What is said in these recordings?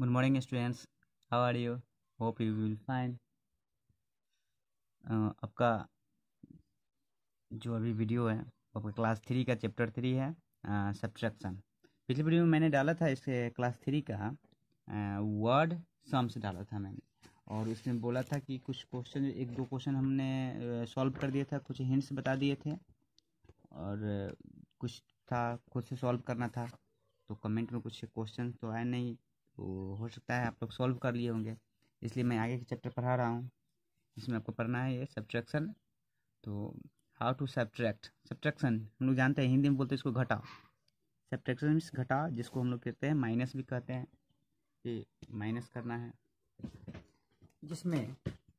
good morning students how are you hope you will fine आपका जो अभी video है आपका क्लास थ्री का चैप्टर थ्री है सब्ट्रैक्शन uh, पिछले वीडियो में मैंने डाला था इसे क्लास थ्री का वर्ड uh, सम्स डाला था मैंने और उसमें बोला था कि कुछ क्वेश्चन एक दो क्वेश्चन हमने सॉल्व uh, कर दिया था कुछ हिंट्स बता दिए थे और कुछ था खुद से सॉल्व करना था तो कमेंट में कुछ क्वेश्चन तो आए नहीं तो हो सकता है आप लोग सॉल्व कर लिए होंगे इसलिए मैं आगे के चैप्टर पढ़ा रहा हूँ इसमें आपको पढ़ना है ये सब्ट्रैक्शन तो हाउ टू सब्ट्रैक्ट सब्ट्रैक्शन हम लोग जानते हैं हिंदी में बोलते हैं इसको घटाओ सब्ट्रैक्शन मीन्स घटाओ जिसको हम लोग कहते हैं माइनस भी कहते हैं कि माइनस करना है जिसमें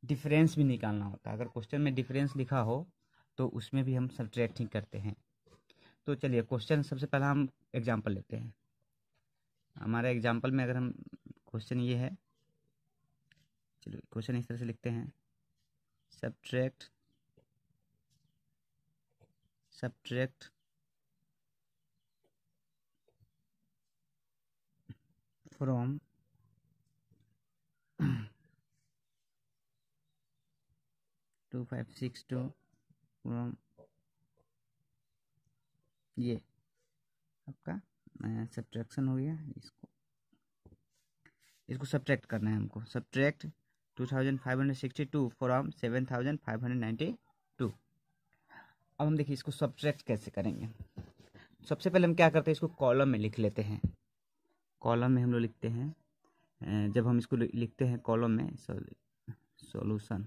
डिफरेंस भी निकालना होता है अगर क्वेश्चन में डिफरेंस लिखा हो तो उसमें भी हम सब्ट्रैक्टिंग करते हैं तो चलिए क्वेश्चन सबसे पहला हम एग्जाम्पल लेते हैं हमारे एग्जाम्पल में अगर हम क्वेश्चन ये है चलो क्वेश्चन इस तरह से लिखते हैं subtract subtract from two five six two from ये आपका सब्ट्रैक्शन हो गया इसको इसको सब्ट्रैक्ट करना है हमको subtract two thousand five hundred sixty two from seven thousand five hundred ninety two अब हम देखिए इसको सब्ट्रैक्ट कैसे करेंगे सबसे पहले हम क्या करते हैं इसको कॉलम में लिख लेते हैं कॉलम में हम लोग लिखते हैं जब हम इसको लिखते हैं कॉलम में सॉल्यूशन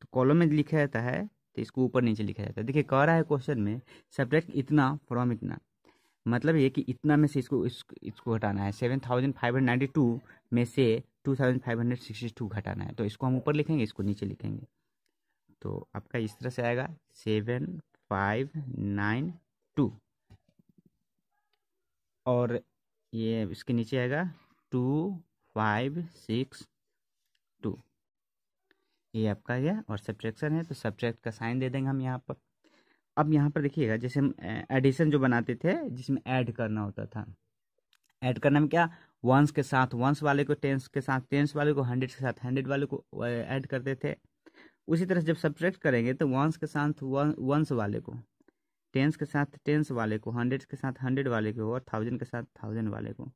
तो कॉलम में लिखा जाता है तो इसको ऊपर नीचे लिखा जाता है देखिए कह रहा है क्वेश्चन में सब्जेक्ट इतना फ्रॉम इतना मतलब ये कि इतना में से इसको इसको, इसको घटाना है seven thousand five hundred ninety two में से two thousand five hundred sixty two घटाना है तो इसको हम ऊपर लिखेंगे इसको नीचे लिखेंगे तो आपका इस तरह से आएगा सेवन फाइव नाइन टू और ये इसके नीचे आएगा टू फाइव सिक्स ये आपका गया और सब्ट्रैक्शन है तो सब्ट्रैक्ट का साइन दे देंगे हम यहाँ पर अब यहाँ पर देखिएगा जैसे हम एडिशन जो बनाते थे जिसमें ऐड करना होता था ऐड करने में क्या वंस के साथ वंस वाले को टेंस के साथ टेंस वाले को हंड्रेड के साथ हंड्रेड वाले को ऐड करते थे उसी तरह से जब सब्ट्रैक्ट करेंगे तो वंस के साथ वंस वाले को टेंस के साथ टेंस वाले को हंड्रेड के साथ हंड्रेड वाले को और थाउजेंड के साथ थाउजेंड वाले को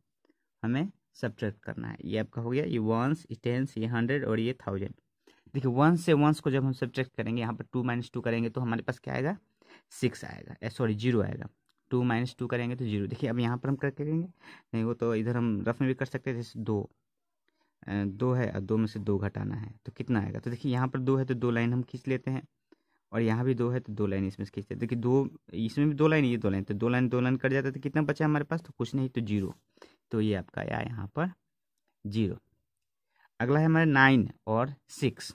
हमें सब्ट्रैक्ट करना है ये आपका हो गया ये वंस ये टेंस ये हंड्रेड और ये थाउजेंड देखिए वन से वंस को जब हम सब्ट्रैक्ट करेंगे यहाँ पर टू माइनस टू करेंगे तो हमारे पास क्या आएगा सिक्स आएगा सॉरी eh, जीरो आएगा टू माइनस टू करेंगे तो जीरो देखिए अब यहाँ पर हम कर करेंगे नहीं वो तो इधर हम रफ में भी कर सकते हैं जैसे दो eh, दो है और दो में से दो घटाना है तो कितना आएगा तो देखिए यहाँ पर दो है तो दो लाइन हम खींच लेते हैं और यहाँ भी दो है तो दो लाइन इसमें से खींचते हैं देखिए दो इसमें भी दो लाइन ये दो लाइन तो दो लाइन दो लाइन कट जाता तो कितना बचा हमारे पास तो कुछ नहीं तो जीरो तो ये आपका आया यहाँ पर जीरो अगला है हमारा नाइन और सिक्स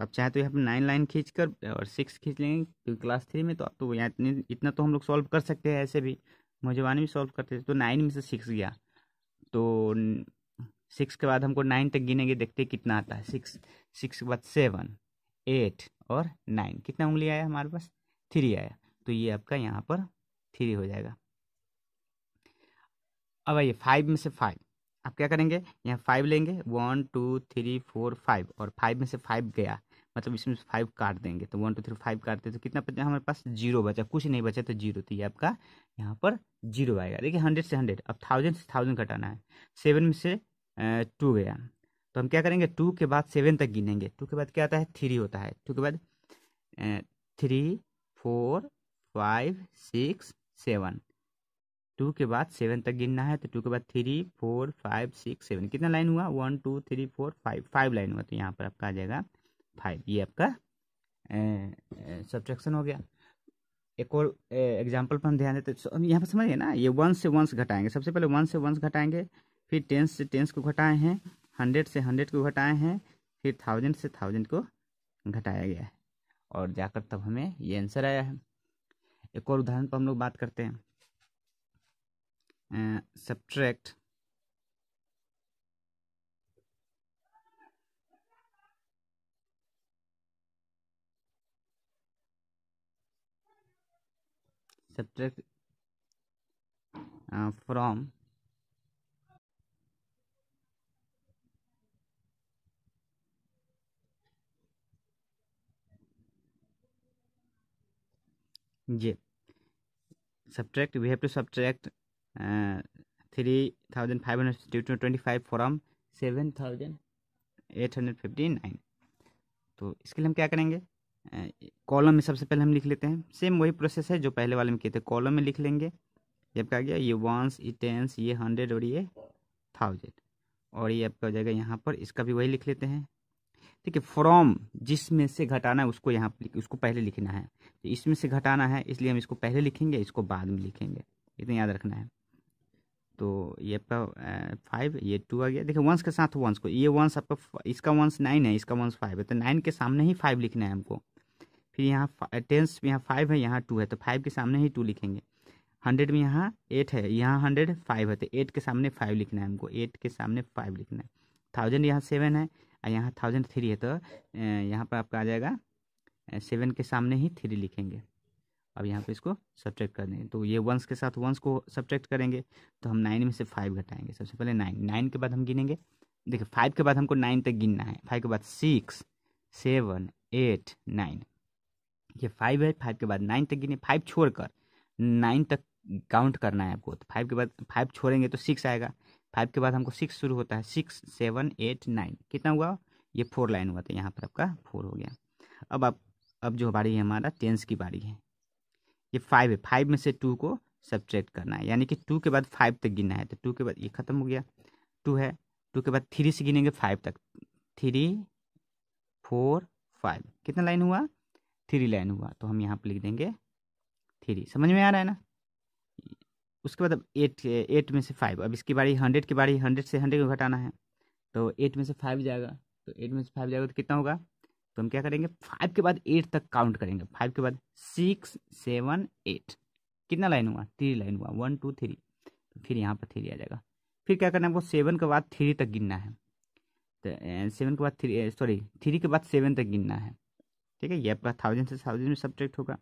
तो आप चाहे तो यहाँ पर नाइन लाइन खींच कर और सिक्स खींच लेंगे क्योंकि क्लास थ्री में तो आप तो यहाँ इतने इतना तो हम लोग सॉल्व कर सकते हैं ऐसे भी मजबानी भी सॉल्व करते थे तो नाइन में से सिक्स गया तो सिक्स के बाद हमको नाइन तक गिनेंगे देखते कितना आता है सिक्स सिक्स के बाद सेवन एट और नाइन कितना उंगली आया हमारे पास थ्री आया तो ये आपका यहाँ पर थ्री हो जाएगा अब आइए फाइव में से फाइव आप क्या करेंगे यहाँ फाइव लेंगे one two three four five और फाइव में से फाइव गया मतलब इसमें फाइव काट देंगे तो वन टू थ्री फाइव काटते तो कितना बचा हमारे पास जीरो बचा कुछ नहीं बचा तो जीरो तो ये आपका यहाँ पर जीरो आएगा देखिए हंड्रेड से हंड्रेड अब थाउजेंड से थाउजेंड कटाना है सेवन में से टू गया तो हम क्या करेंगे टू के बाद सेवन तक गिनेंगे टू के बाद क्या आता है थ्री होता है टू के बाद three four five six seven two के बाद सेवन तक गिनना है तो टू के बाद three four five six seven कितना लाइन हुआ one two three four five five line हुआ तो यहाँ पर आपका आ जाएगा फाइव ये आपका सब्ट्रैक्शन हो गया एक और एग्जाम्पल पर हम ध्यान देते तो यहाँ पर समझिए ना ये वन से वंस घटाएंगे सबसे पहले वन से वंस घटाएंगे फिर टेंस से टेंस को घटाए हैं हंड्रेड से हंड्रेड को घटाए हैं फिर थाउजेंड से थाउजेंड को घटाया गया है और जाकर तब हमें ये आंसर आया है एक और उदाहरण पर हम लोग बात करते हैं subtract subtract uh, from j subtract we have to subtract uh, 3525 from 7859 तो इसके लिए हम क्या करेंगे कॉलम में सबसे पहले हम लिख लेते हैं सेम वही प्रोसेस है जो पहले वाले में किए थे कॉलम में लिख लेंगे ये आपका आ गया ये वंस ये टेंस ये हंड्रेड और ये थाउजेंड और ये आपका हो जाएगा यहाँ पर इसका भी वही लिख लेते हैं ठीक है फ्रॉम जिसमें से घटाना है उसको यहाँ पर उसको पहले लिखना है तो इसमें से घटाना है इसलिए हम इसको पहले लिखेंगे इसको बाद में लिखेंगे इतना याद रखना है तो ये आपका फाइव ये टू आ गया देखिए वंस के साथ वंस को ये वंस आपका इसका वंस नाइन है इसका वंस फाइव है तो नाइन के सामने ही फाइव लिखना है हमको फिर यहाँ टेंस में यहाँ फाइव है यहाँ टू है तो फाइव के सामने ही टू लिखेंगे हंड्रेड में यहाँ एट है यहाँ हंड्रेड फाइव है तो एट के सामने फाइव लिखना है हमको एट के सामने फाइव लिखना है थाउजेंड यहाँ सेवन है और यहाँ थाउजेंड थ्री है तो यहाँ पर आपका आ जाएगा सेवन के सामने ही थ्री लिखेंगे अब यहाँ पे इसको सब्ट्रैक्ट कर देंगे तो ये वंस के साथ वंस को सब्ट्रैक्ट करेंगे तो हम नाइन में से फाइव घटाएंगे सबसे पहले नाइन नाइन के बाद हम गिनेंगे देखिए फाइव के बाद हमको नाइन तक गिनना है फाइव के बाद सिक्स सेवन एट नाइन ये फाइव है फाइव के बाद नाइन तक गिने फाइव छोड़ कर नाइन तक काउंट करना है आपको तो फाइव के बाद फाइव छोड़ेंगे तो सिक्स आएगा फाइव के बाद हमको सिक्स शुरू होता है सिक्स सेवन एट नाइन कितना हुआ ये फोर लाइन हुआ था यहाँ पर आपका फोर हो गया अब आप अब जो बारी है हमारा टेंस की बारी है ये फाइव है फाइव में से टू को सब्ट्रैक्ट करना है यानी कि टू के बाद फाइव तक गिनना है तो टू के बाद ये खत्म हो गया टू है टू के बाद थ्री से गिनेंगे फाइव तक थ्री फोर फाइव कितना लाइन हुआ थ्री लाइन हुआ तो हम यहाँ पर लिख देंगे थ्री समझ में आ रहा है ना उसके बाद अब एट एट में से फाइव अब इसकी बारी हंड्रेड की बारी हंड्रेड से हंड्रेड को घटाना है तो एट में से फाइव जाएगा तो एट में से फाइव जाएगा तो कितना होगा तो हम क्या करेंगे फाइव के बाद एट तक काउंट करेंगे फाइव के बाद सिक्स सेवन एट कितना लाइन हुआ थ्री लाइन हुआ वन टू थ्री तो फिर यहाँ पर थ्री आ जाएगा फिर क्या करना है आपको सेवन के बाद थ्री तक गिनना है तो सेवन के बाद थ्री सॉरी थ्री के बाद सेवन तक गिनना है ठीक है ये आपका थाउजेंड से थाउजेंड में सब्जेक्ट होगा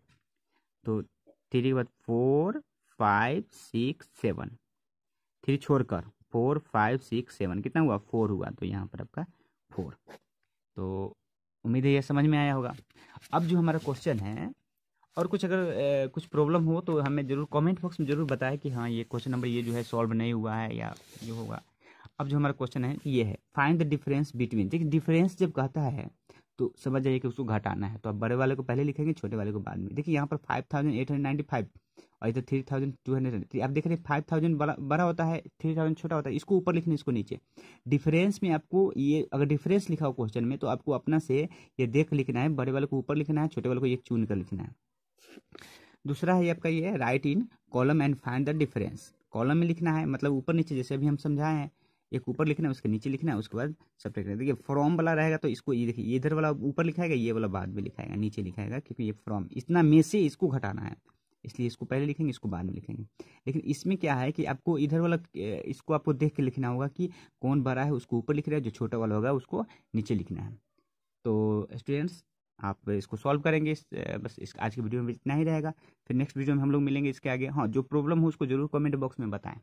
तो थ्री के बाद four five six seven three छोड़कर फोर फाइव सिक्स सेवन कितना हुआ फोर हुआ तो यहाँ पर आपका फोर तो उम्मीद है यह समझ में आया होगा अब जो हमारा क्वेश्चन है और कुछ अगर ए, कुछ प्रॉब्लम हो तो हमें ज़रूर कमेंट बॉक्स में ज़रूर बताएं कि हाँ ये क्वेश्चन नंबर ये जो है सॉल्व नहीं हुआ है या ये होगा अब जो हमारा क्वेश्चन है ये है फाइंड द डिफरेंस बिटवीन देखिए डिफरेंस जब कहता है तो समझ जाइए कि उसको घटाना है तो आप बड़े वाले को पहले लिखेंगे छोटे वाले को बाद में देखिए यहाँ पर five thousand eight hundred ninety five और इधर थ्री थाउजेंड टू हंड्रेड आप देख रहे हैं फाइव थाउजेंड बड़ा बड़ा होता है थ्री थाउजेंड छोटा होता है इसको ऊपर लिखना इसको नीचे डिफरेंस में आपको ये अगर डिफरेंस लिखा हो क्वेश्चन में तो आपको अपना से ये देख लिखना है बड़े वाले को ऊपर लिखना है छोटे वाले को ये चुन कर लिखना है दूसरा है आपका ये right in column and find the difference column में लिखना है मतलब ऊपर नीचे जैसे अभी हम समझाए हैं एक ऊपर लिखना है उसके नीचे लिखना है उसके बाद सब करना देखिए फॉर्म वाला रहेगा तो इसको ये देखिए इधर वाला ऊपर लिखाएगा ये वाला बाद में लिखाएगा नीचे लिखाएगा क्योंकि ये फॉर्म इतना में से इसको घटाना है इसलिए इसको पहले लिखेंगे इसको बाद में लिखेंगे लेकिन इसमें क्या है कि आपको इधर वाला इसको आपको देख के लिखना होगा कि कौन बड़ा है उसको ऊपर लिख रहा है जो छोटा वाला होगा उसको नीचे लिखना है तो स्टूडेंट्स आप इसको सॉल्व करेंगे इस, बस इस आज की वीडियो में इतना ही रहेगा फिर नेक्स्ट वीडियो में हम लोग मिलेंगे इसके आगे हाँ जो प्रॉब्लम हो उसको जरूर कमेंट बॉक्स में बताएं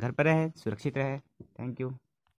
घर पर रहे सुरक्षित रहे थैंक यू